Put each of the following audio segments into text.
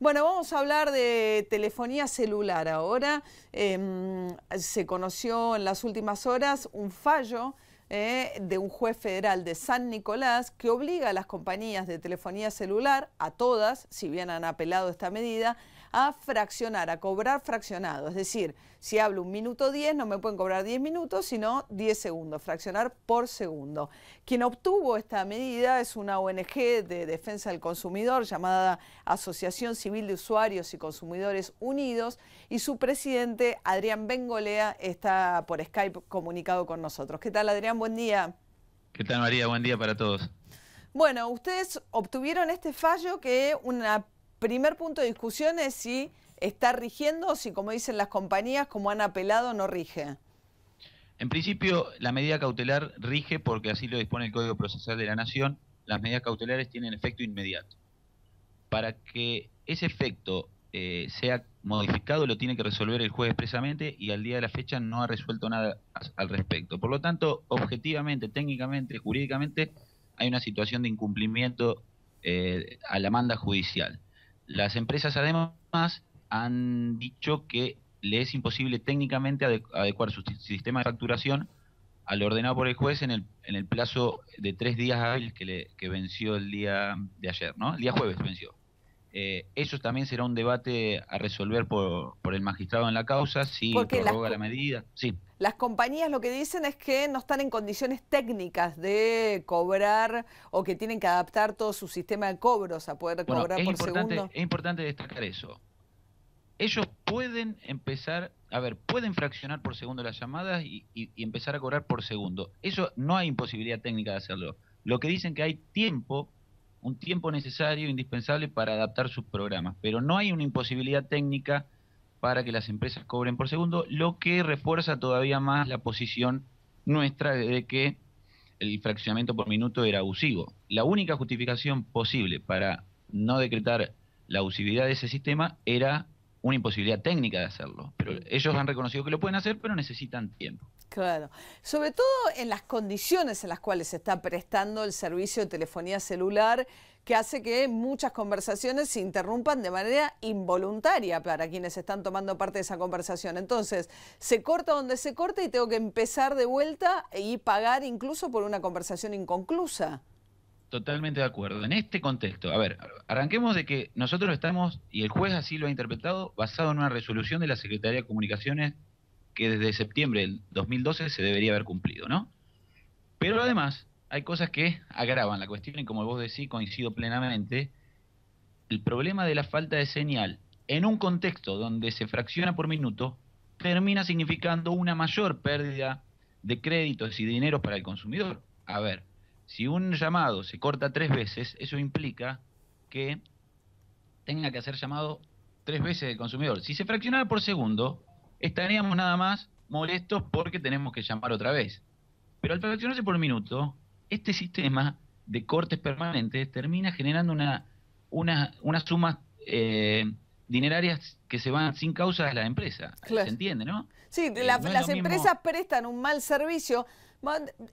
Bueno, vamos a hablar de telefonía celular ahora. Em, se conoció en las últimas horas un fallo eh, de un juez federal de San Nicolás que obliga a las compañías de telefonía celular, a todas, si bien han apelado esta medida, a fraccionar, a cobrar fraccionado. Es decir, si hablo un minuto 10, no me pueden cobrar 10 minutos, sino 10 segundos, fraccionar por segundo. Quien obtuvo esta medida es una ONG de defensa del consumidor llamada Asociación Civil de Usuarios y Consumidores Unidos y su presidente Adrián Bengolea está por Skype comunicado con nosotros. ¿Qué tal Adrián? Buen día. ¿Qué tal María? Buen día para todos. Bueno, ustedes obtuvieron este fallo que una primer punto de discusión es si está rigiendo o si, como dicen las compañías, como han apelado, no rige. En principio, la medida cautelar rige porque así lo dispone el Código Procesal de la Nación. Las medidas cautelares tienen efecto inmediato. Para que ese efecto eh, sea modificado, lo tiene que resolver el juez expresamente y al día de la fecha no ha resuelto nada al respecto. Por lo tanto, objetivamente, técnicamente, jurídicamente, hay una situación de incumplimiento eh, a la manda judicial. Las empresas además han dicho que le es imposible técnicamente adecuar su sistema de facturación al ordenado por el juez en el, plazo de tres días hábil que, venció el día de ayer, ¿no? El día jueves venció. Eh, eso también será un debate a resolver por, el magistrado en la causa, si prorroga la medida. Sí. Las compañías lo que dicen es que no están en condiciones técnicas de cobrar o que tienen que adaptar todo su sistema de cobros a poder cobrar por segundo. Es importante destacar eso. Ellos pueden empezar, a ver, pueden fraccionar por segundo las llamadas y, y, empezar a cobrar por segundo. Eso no hay imposibilidad técnica de hacerlo. Lo que dicen que hay tiempo un tiempo necesario, indispensable para adaptar sus programas. Pero no hay una imposibilidad técnica para que las empresas cobren por segundo, lo que refuerza todavía más la posición nuestra de que el fraccionamiento por minuto era abusivo. La única justificación posible para no decretar la abusividad de ese sistema era una imposibilidad técnica de hacerlo. Pero ellos han reconocido que lo pueden hacer, pero necesitan tiempo. Claro, sobre todo en las condiciones en las cuales se está prestando el servicio de telefonía celular, que hace que muchas conversaciones se interrumpan de manera involuntaria para quienes están tomando parte de esa conversación. Entonces, se corta donde se corta y tengo que empezar de vuelta y pagar incluso por una conversación inconclusa. Totalmente de acuerdo. En este contexto, a ver, arranquemos de que nosotros estamos, y el juez así lo ha interpretado, basado en una resolución de la Secretaría de Comunicaciones que desde septiembre del 2012 se debería haber cumplido, ¿no? Pero además hay cosas que agravan la cuestión y como vos decís, coincido plenamente, el problema de la falta de señal en un contexto donde se fracciona por minuto termina significando una mayor pérdida de créditos y dinero para el consumidor. A ver, si un llamado se corta tres veces, eso implica que tenga que hacer llamado tres veces el consumidor. Si se fraccionara por segundo, estaríamos nada más molestos porque tenemos que llamar otra vez. Pero al perfeccionarse por minuto, este sistema de cortes permanentes termina generando una, una, sumas eh, dinerarias que se van sin causa de la empresa. ¿Se entiende, no? Sí, eh, las empresas prestan un mal servicio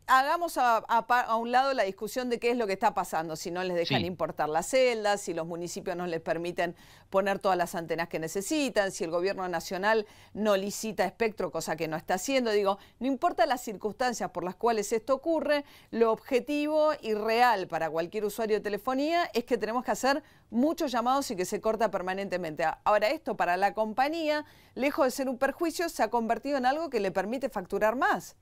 hagamos a, un lado la discusión de qué es lo que está pasando, si no les dejan importar las celdas, si los municipios no les permiten poner todas las antenas que necesitan, si el gobierno nacional no licita espectro, cosa que no está haciendo. Digo, no importa las circunstancias por las cuales esto ocurre, lo objetivo y real para cualquier usuario de telefonía es que tenemos que hacer muchos llamados y que se corta permanentemente. Ahora, esto para la compañía, lejos de ser un perjuicio, se ha convertido en algo que le permite facturar más.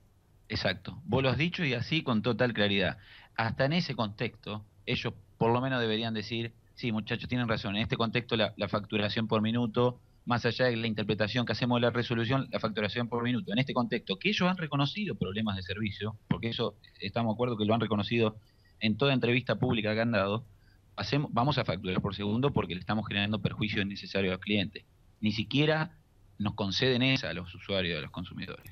Exacto. Vos lo has dicho y así con total claridad. Hasta en ese contexto, ellos por lo menos deberían decir, sí, muchachos, tienen razón. En este contexto, la, facturación por minuto, más allá de la interpretación que hacemos de la resolución, la facturación por minuto. En este contexto, que ellos han reconocido problemas de servicio, porque eso estamos de acuerdo que lo han reconocido en toda entrevista pública que han dado, hacemos, vamos a facturar por segundo porque le estamos generando perjuicio innecesario al cliente. Ni siquiera nos conceden esa a los usuarios, a los consumidores.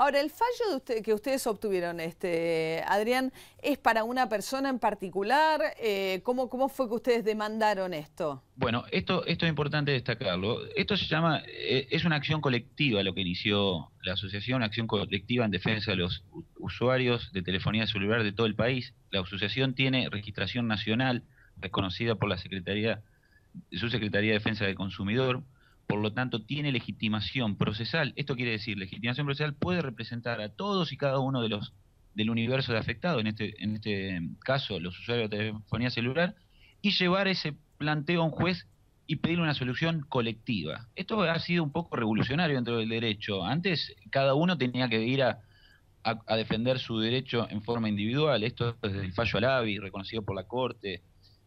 Ahora, el fallo de usted, que ustedes obtuvieron, este, Adrián, ¿es para una persona en particular? Eh, ¿cómo, fue que ustedes demandaron esto? Bueno, esto, esto es importante destacarlo. Esto se llama, eh, es una acción colectiva lo que inició la asociación, una acción colectiva en defensa de los usuarios de telefonía celular de todo el país. La asociación tiene registración nacional reconocida por la Secretaría, su Secretaría de Defensa del Consumidor por lo tanto tiene legitimación procesal, esto quiere decir, legitimación procesal puede representar a todos y cada uno de los del universo de afectado, en este, en este caso los usuarios de telefonía celular, y llevar ese planteo a un juez y pedir una solución colectiva. Esto ha sido un poco revolucionario dentro del derecho. Antes cada uno tenía que ir a, defender su derecho en forma individual. Esto desde el fallo Alavi, reconocido por la Corte,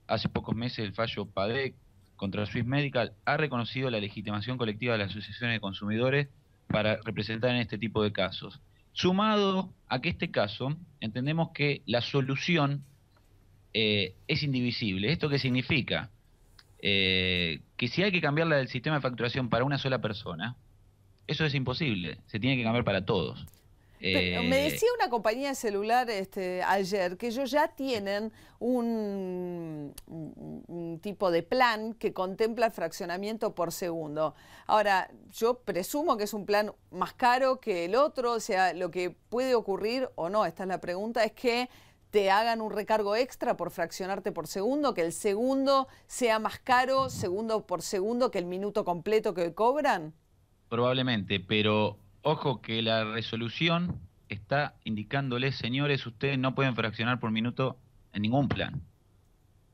hace pocos meses el fallo PADEC, contra Swiss Medical ha reconocido la legitimación colectiva de las asociaciones de consumidores para representar en este tipo de casos. Sumado a que este caso, entendemos que la solución eh, es indivisible. ¿Esto qué significa? Eh, que si hay que cambiarla del sistema de facturación para una sola persona, eso es imposible, se tiene que cambiar para todos me eh, decía una compañía de celular este, ayer que ellos ya tienen un, un, tipo de plan que contempla el fraccionamiento por segundo. Ahora, yo presumo que es un plan más caro que el otro, o sea, lo que puede ocurrir o no, esta es la pregunta, es que te hagan un recargo extra por fraccionarte por segundo, que el segundo sea más caro, segundo por segundo, que el minuto completo que cobran. Probablemente, pero Ojo que la resolución está indicándoles, señores, ustedes no pueden fraccionar por minuto en ningún plan.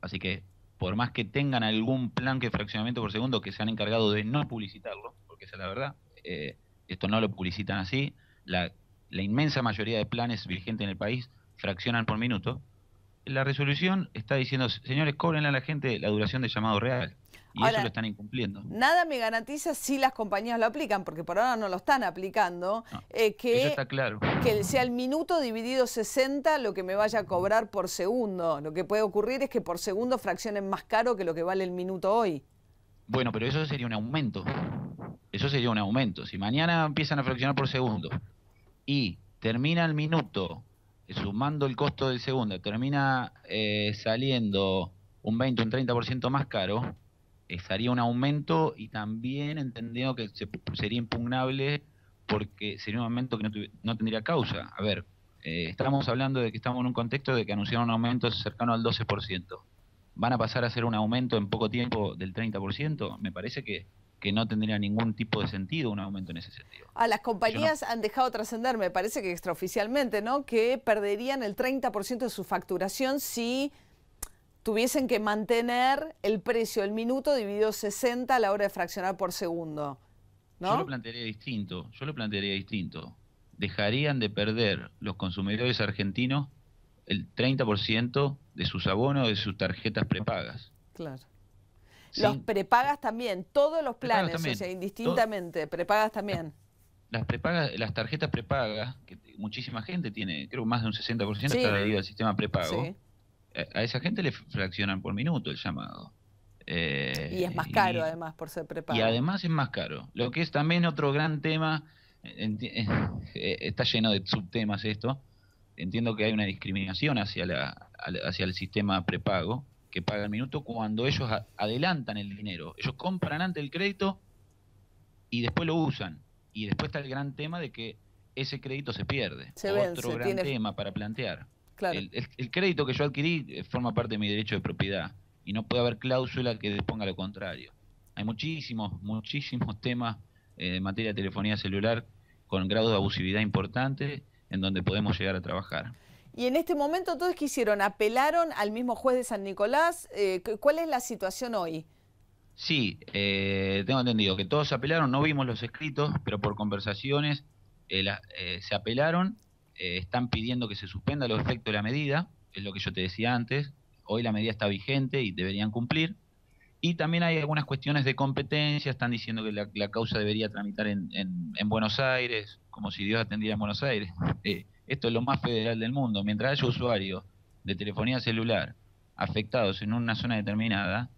Así que, por más que tengan algún plan que fraccionamiento por segundo, que se han encargado de no publicitarlo, porque esa es la verdad, eh, esto no lo publicitan así, la, la inmensa mayoría de planes vigentes en el país fraccionan por minuto, la resolución está diciendo, señores, cóbrenle a la gente la duración de llamado real. Y eso lo están incumpliendo. Nada me garantiza si las compañías lo aplican, porque por ahora no lo están aplicando, eh, que, está claro. que sea el minuto dividido 60 lo que me vaya a cobrar por segundo. Lo que puede ocurrir es que por segundo fraccionen más caro que lo que vale el minuto hoy. Bueno, pero eso sería un aumento. Eso sería un aumento. Si mañana empiezan a fraccionar por segundo y termina el minuto eh, sumando el costo del segundo, termina eh, saliendo un 20, un 30% más caro, estaría un aumento y también entendiendo que sería impugnable porque sería un aumento que no, no tendría causa. A ver, eh, estamos hablando de que estamos en un contexto de que anunciaron un aumento cercano al 12%. ¿Van a pasar a ser un aumento en poco tiempo del 30%? Me parece que, que no tendría ningún tipo de sentido un aumento en ese sentido. A ah, las compañías han dejado trascender, me parece que extraoficialmente, ¿no? Que perderían el 30% de su facturación si tuviesen que mantener el precio del minuto dividido 60 a la hora de fraccionar por segundo. ¿no? Yo lo plantearía distinto, yo lo plantearía distinto. Dejarían de perder los consumidores argentinos el 30% de sus abonos, de sus tarjetas prepagas. Claro. Los prepagas también, todos los planes, o sea, indistintamente, prepagas también. Las prepagas, las tarjetas prepagas, que muchísima gente tiene, creo más de un 60% está debido al sistema prepago. Sí eh, a esa gente le fraccionan por minuto el llamado. Eh, y es más caro además por ser prepago. Y además es más caro. Lo que es también otro gran tema, eh, está lleno de subtemas esto. Entiendo que hay una discriminación hacia, la, hacia el sistema prepago que paga el minuto cuando ellos adelantan el dinero. Ellos compran antes el crédito y después lo usan. Y después está el gran tema de que ese crédito se pierde. Otro gran tema para plantear. El, crédito que yo adquirí eh, forma parte de mi derecho de propiedad y no puede haber cláusula que disponga lo contrario. Hay muchísimos, muchísimos temas eh, en materia de telefonía celular con grado de abusividad importante en donde podemos llegar a trabajar. Y en este momento, ¿todos qué hicieron? ¿Apelaron al mismo juez de San Nicolás? Eh, ¿Cuál es la situación hoy? Sí, tengo entendido que todos apelaron, no vimos los escritos, pero por conversaciones se apelaron eh, están pidiendo que se suspenda los efectos de la medida, es lo que yo te decía antes, hoy la medida está vigente y deberían cumplir. Y también hay algunas cuestiones de competencia, están diciendo que la, causa debería tramitar en, en, Buenos Aires, como si Dios atendiera en Buenos Aires. Eh, esto es lo más federal del mundo. Mientras haya usuarios de telefonía celular afectados en una zona determinada,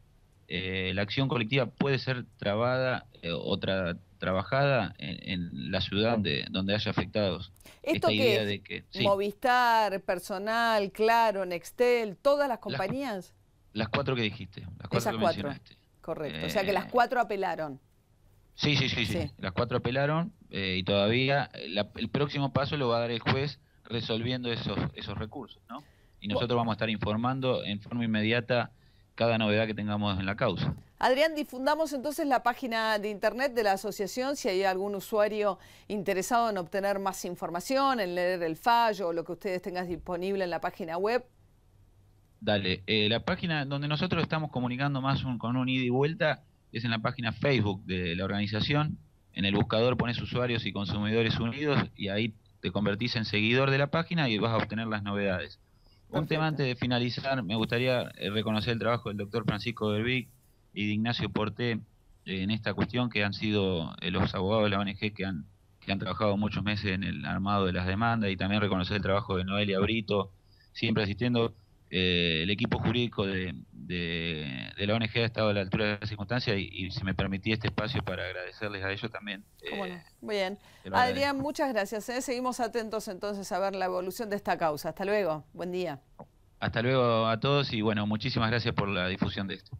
eh, la acción colectiva puede ser trabada otra o trabajada en, la ciudad de, donde haya afectados. Esta idea de que Movistar, Personal, Claro, Nextel, todas las compañías. Las, cuatro que dijiste, las cuatro Esas cuatro. Correcto, o eh, sea que las cuatro apelaron. Sí, sí, sí, sí. Las cuatro apelaron eh, y todavía eh, el próximo paso lo va a dar el juez resolviendo esos, esos recursos, ¿no? Y nosotros vamos a estar informando en forma inmediata cada novedad que tengamos en la causa. Adrián, difundamos entonces la página de internet de la asociación si hay algún usuario interesado en obtener más información, en leer el fallo o lo que ustedes tengan disponible en la página web. Dale, eh, la página donde nosotros estamos comunicando más con un ida y vuelta es en la página Facebook de la organización. En el buscador pones usuarios y consumidores unidos y ahí te convertís en seguidor de la página y vas a obtener las novedades. Un tema antes de finalizar, me gustaría eh, reconocer el trabajo del doctor Francisco Berbic y de Ignacio Porté eh, en esta cuestión, que han sido eh, los abogados de la ONG que han, que han trabajado muchos meses en el armado de las demandas y también reconocer el trabajo de Noelia Brito, siempre asistiendo eh, el equipo jurídico de, la ONG ha estado a la altura de las circunstancias y, y si me permití este espacio para agradecerles a ellos también. Eh, muy bien. Adrián, muchas gracias. Eh. Seguimos atentos entonces a ver la evolución de esta causa. Hasta luego. Buen día. Hasta luego a todos y bueno, muchísimas gracias por la difusión de esto.